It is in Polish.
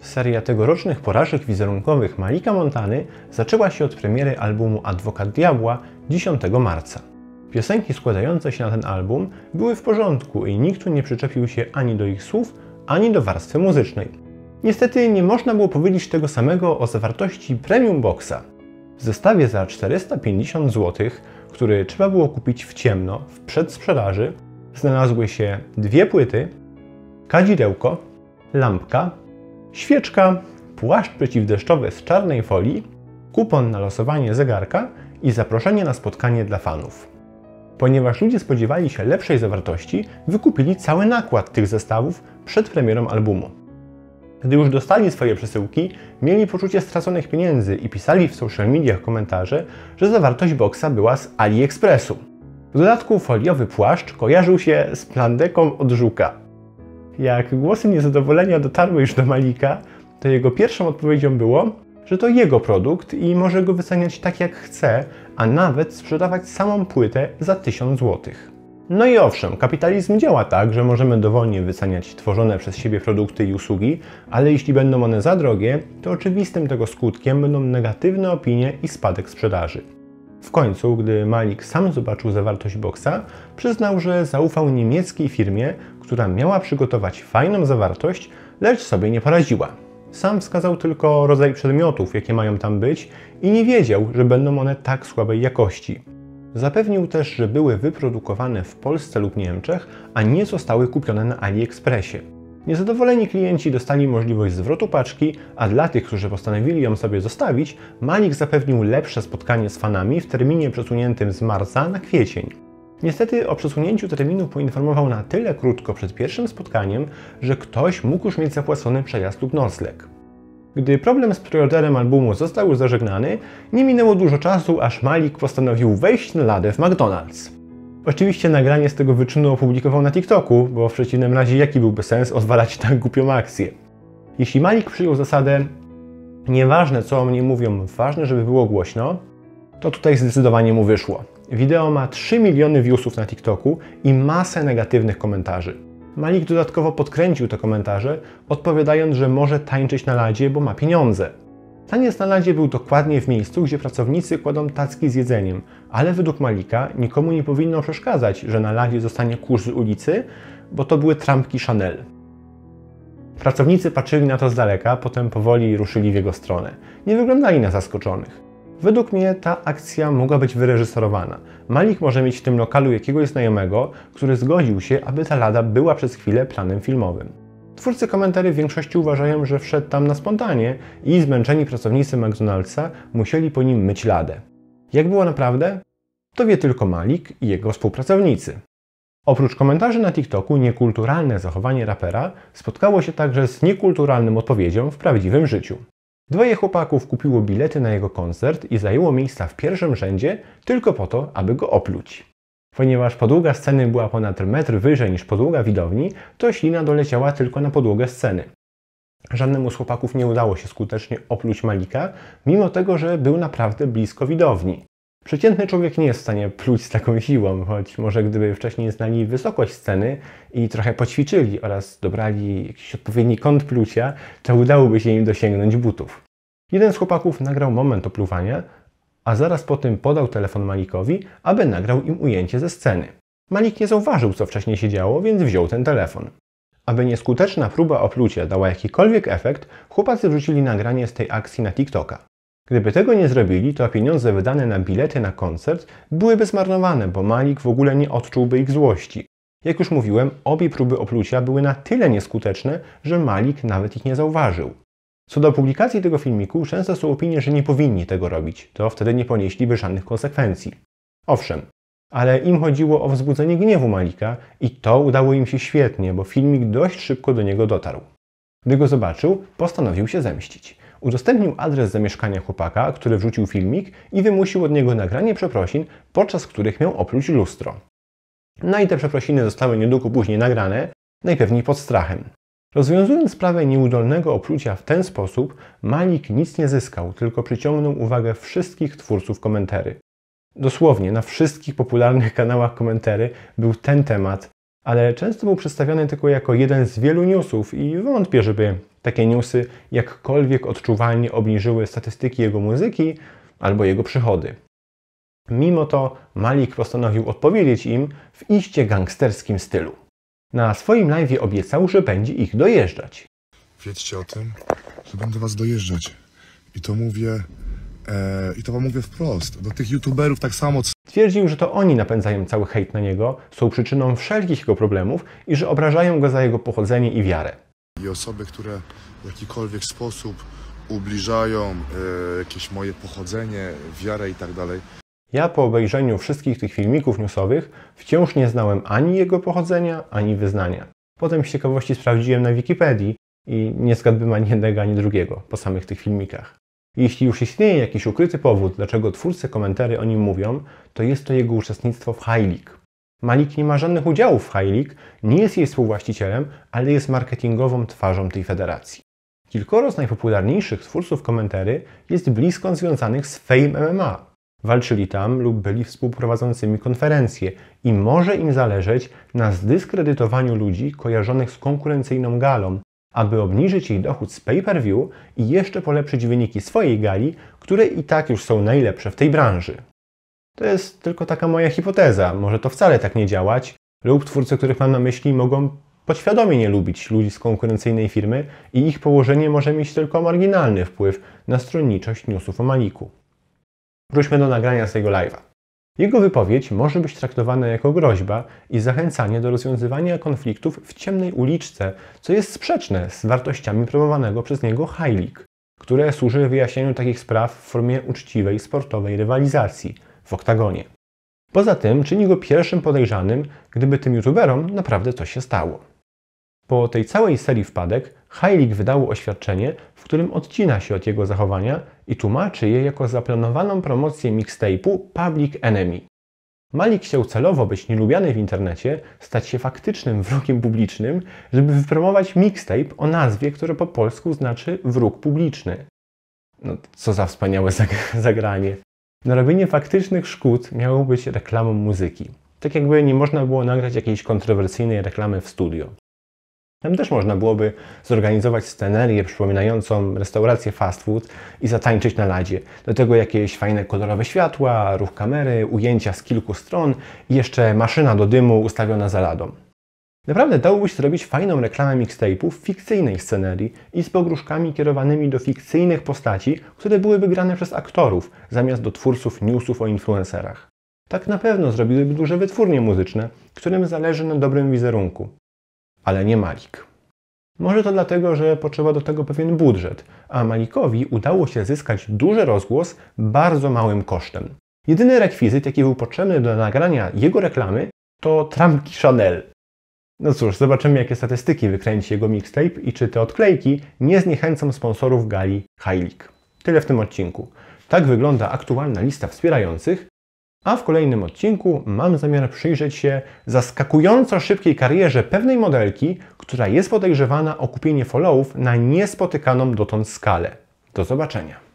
Seria tegorocznych porażek wizerunkowych Malika Montany zaczęła się od premiery albumu Adwokat Diabła 10 marca. Piosenki składające się na ten album były w porządku i nikt tu nie przyczepił się ani do ich słów, ani do warstwy muzycznej. Niestety nie można było powiedzieć tego samego o zawartości premium boxa. W zestawie za 450 zł, który trzeba było kupić w ciemno, w przedsprzedaży, znalazły się dwie płyty, kadzidełko, lampka Świeczka, płaszcz przeciwdeszczowy z czarnej folii, kupon na losowanie zegarka i zaproszenie na spotkanie dla fanów. Ponieważ ludzie spodziewali się lepszej zawartości, wykupili cały nakład tych zestawów przed premierą albumu. Gdy już dostali swoje przesyłki, mieli poczucie straconych pieniędzy i pisali w social mediach komentarze, że zawartość boksa była z AliExpressu. W dodatku foliowy płaszcz kojarzył się z plandeką od żuka. Jak głosy niezadowolenia dotarły już do Malika, to jego pierwszą odpowiedzią było, że to jego produkt i może go wyceniać tak jak chce, a nawet sprzedawać samą płytę za 1000 zł. No i owszem, kapitalizm działa tak, że możemy dowolnie wyceniać tworzone przez siebie produkty i usługi, ale jeśli będą one za drogie, to oczywistym tego skutkiem będą negatywne opinie i spadek sprzedaży. W końcu, gdy Malik sam zobaczył zawartość boksa, przyznał, że zaufał niemieckiej firmie, która miała przygotować fajną zawartość, lecz sobie nie poradziła. Sam wskazał tylko rodzaj przedmiotów, jakie mają tam być i nie wiedział, że będą one tak słabej jakości. Zapewnił też, że były wyprodukowane w Polsce lub Niemczech, a nie zostały kupione na AliExpressie. Niezadowoleni klienci dostali możliwość zwrotu paczki, a dla tych, którzy postanowili ją sobie zostawić, Malik zapewnił lepsze spotkanie z fanami w terminie przesuniętym z marca na kwiecień. Niestety o przesunięciu terminu poinformował na tyle krótko przed pierwszym spotkaniem, że ktoś mógł już mieć zapłacony przejazd lub nocleg. Gdy problem z priorytetem albumu został już zażegnany, nie minęło dużo czasu, aż Malik postanowił wejść na ladę w McDonald's. Oczywiście nagranie z tego wyczynu opublikował na TikToku, bo w przeciwnym razie jaki byłby sens odwalać tak głupią akcję. Jeśli Malik przyjął zasadę nieważne co o mnie mówią, ważne żeby było głośno, to tutaj zdecydowanie mu wyszło. Wideo ma 3 miliony viewsów na TikToku i masę negatywnych komentarzy. Malik dodatkowo podkręcił te komentarze, odpowiadając, że może tańczyć na ladzie, bo ma pieniądze. Taniec na ladzie był dokładnie w miejscu, gdzie pracownicy kładą tacki z jedzeniem, ale według Malika nikomu nie powinno przeszkadzać, że na ladzie zostanie kurz z ulicy, bo to były trampki Chanel. Pracownicy patrzyli na to z daleka, potem powoli ruszyli w jego stronę. Nie wyglądali na zaskoczonych. Według mnie ta akcja mogła być wyreżyserowana. Malik może mieć w tym lokalu jakiegoś znajomego, który zgodził się, aby ta lada była przez chwilę planem filmowym. Twórcy komentarzy w większości uważają, że wszedł tam na spontanie i zmęczeni pracownicy McDonald'sa musieli po nim myć ladę. Jak było naprawdę? To wie tylko Malik i jego współpracownicy. Oprócz komentarzy na TikToku, niekulturalne zachowanie rapera spotkało się także z niekulturalnym odpowiedzią w prawdziwym życiu. Dwoje chłopaków kupiło bilety na jego koncert i zajęło miejsca w pierwszym rzędzie tylko po to, aby go opluć. Ponieważ podłoga sceny była ponad metr wyżej niż podłoga widowni, to ślina doleciała tylko na podłogę sceny. Żadnemu z chłopaków nie udało się skutecznie opluć Malika, mimo tego, że był naprawdę blisko widowni. Przeciętny człowiek nie jest w stanie pluć z taką siłą, choć może gdyby wcześniej znali wysokość sceny i trochę poćwiczyli oraz dobrali jakiś odpowiedni kąt plucia, to udałoby się im dosięgnąć butów. Jeden z chłopaków nagrał moment opluwania, a zaraz po tym podał telefon Malikowi, aby nagrał im ujęcie ze sceny. Malik nie zauważył, co wcześniej się działo, więc wziął ten telefon. Aby nieskuteczna próba oplucia dała jakikolwiek efekt, chłopacy wrzucili nagranie z tej akcji na TikToka. Gdyby tego nie zrobili, to pieniądze wydane na bilety na koncert byłyby zmarnowane, bo Malik w ogóle nie odczułby ich złości. Jak już mówiłem, obie próby oplucia były na tyle nieskuteczne, że Malik nawet ich nie zauważył. Co do publikacji tego filmiku, często są opinie, że nie powinni tego robić, to wtedy nie ponieśliby żadnych konsekwencji. Owszem, ale im chodziło o wzbudzenie gniewu Malika i to udało im się świetnie, bo filmik dość szybko do niego dotarł. Gdy go zobaczył, postanowił się zemścić udostępnił adres zamieszkania chłopaka, który wrzucił filmik i wymusił od niego nagranie przeprosin, podczas których miał opluć lustro. No i te przeprosiny zostały niedługo później nagrane, najpewniej pod strachem. Rozwiązując sprawę nieudolnego oplucia w ten sposób, Malik nic nie zyskał, tylko przyciągnął uwagę wszystkich twórców komentary. Dosłownie na wszystkich popularnych kanałach komentary był ten temat, ale często był przedstawiany tylko jako jeden z wielu newsów i wątpię, żeby takie newsy jakkolwiek odczuwalnie obniżyły statystyki jego muzyki albo jego przychody. Mimo to Malik postanowił odpowiedzieć im w iście gangsterskim stylu. Na swoim live obiecał, że będzie ich dojeżdżać. Wiedzcie o tym, że będę was dojeżdżać. I to mówię. E, I to wam mówię wprost. Do tych youtuberów tak samo. Twierdził, że to oni napędzają cały hejt na niego, są przyczyną wszelkich jego problemów i że obrażają go za jego pochodzenie i wiarę i osoby, które w jakikolwiek sposób ubliżają e, jakieś moje pochodzenie, wiarę i tak dalej. Ja po obejrzeniu wszystkich tych filmików newsowych wciąż nie znałem ani jego pochodzenia, ani wyznania. Potem z ciekawości sprawdziłem na Wikipedii i nie zgadłbym ani jednego, ani drugiego po samych tych filmikach. Jeśli już istnieje jakiś ukryty powód, dlaczego twórcy komentarzy o nim mówią, to jest to jego uczestnictwo w Heilig, Malik nie ma żadnych udziałów w High League, nie jest jej współwłaścicielem, ale jest marketingową twarzą tej federacji. Kilkoro z najpopularniejszych twórców komentary jest blisko związanych z Fame MMA. Walczyli tam lub byli współprowadzącymi konferencje i może im zależeć na zdyskredytowaniu ludzi kojarzonych z konkurencyjną galą, aby obniżyć jej dochód z pay-per-view i jeszcze polepszyć wyniki swojej gali, które i tak już są najlepsze w tej branży. To jest tylko taka moja hipoteza. Może to wcale tak nie działać, lub twórcy, których mam na myśli, mogą podświadomie nie lubić ludzi z konkurencyjnej firmy i ich położenie może mieć tylko marginalny wpływ na stronniczość newsów o Maliku. Wróćmy do nagrania z live. live'a. Jego wypowiedź może być traktowana jako groźba i zachęcanie do rozwiązywania konfliktów w ciemnej uliczce, co jest sprzeczne z wartościami promowanego przez niego High League, które służy wyjaśnieniu takich spraw w formie uczciwej, sportowej rywalizacji – w oktagonie. Poza tym czyni go pierwszym podejrzanym, gdyby tym youtuberom naprawdę coś się stało. Po tej całej serii wpadek Heilig wydał oświadczenie, w którym odcina się od jego zachowania i tłumaczy je jako zaplanowaną promocję mixtape'u Public Enemy. Malik chciał celowo być nielubiany w internecie, stać się faktycznym wrogiem publicznym, żeby wypromować mixtape o nazwie, które po polsku znaczy wróg publiczny. No, co za wspaniałe zagranie. Narobienie faktycznych szkód miało być reklamą muzyki. Tak jakby nie można było nagrać jakiejś kontrowersyjnej reklamy w studio. Tam też można byłoby zorganizować scenerię przypominającą restaurację fast food i zatańczyć na ladzie. Do tego jakieś fajne kolorowe światła, ruch kamery, ujęcia z kilku stron i jeszcze maszyna do dymu ustawiona za ladą. Naprawdę dałbyś zrobić fajną reklamę mixtape'u w fikcyjnej scenerii i z pogróżkami kierowanymi do fikcyjnych postaci, które byłyby grane przez aktorów, zamiast do twórców newsów o influencerach. Tak na pewno zrobiłyby duże wytwórnie muzyczne, którym zależy na dobrym wizerunku. Ale nie Malik. Może to dlatego, że potrzeba do tego pewien budżet, a Malikowi udało się zyskać duży rozgłos bardzo małym kosztem. Jedyny rekwizyt, jaki był potrzebny do nagrania jego reklamy, to trampki Chanel. No cóż, zobaczymy jakie statystyki wykręci jego mixtape i czy te odklejki nie zniechęcą sponsorów gali Heilig. Tyle w tym odcinku. Tak wygląda aktualna lista wspierających, a w kolejnym odcinku mam zamiar przyjrzeć się zaskakująco szybkiej karierze pewnej modelki, która jest podejrzewana o kupienie followów na niespotykaną dotąd skalę. Do zobaczenia.